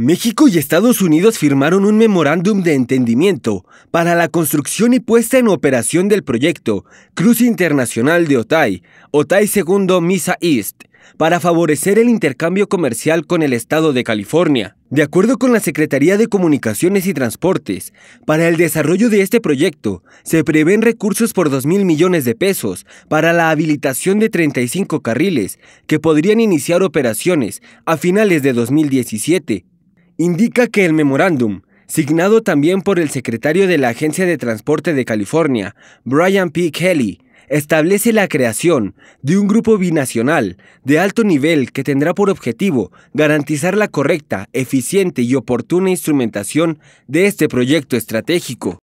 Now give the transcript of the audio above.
México y Estados Unidos firmaron un memorándum de entendimiento para la construcción y puesta en operación del proyecto Cruz Internacional de Otay, Otay II Misa East, para favorecer el intercambio comercial con el Estado de California. De acuerdo con la Secretaría de Comunicaciones y Transportes, para el desarrollo de este proyecto se prevén recursos por 2 mil millones de pesos para la habilitación de 35 carriles que podrían iniciar operaciones a finales de 2017 indica que el memorándum, signado también por el secretario de la Agencia de Transporte de California, Brian P. Kelly, establece la creación de un grupo binacional de alto nivel que tendrá por objetivo garantizar la correcta, eficiente y oportuna instrumentación de este proyecto estratégico.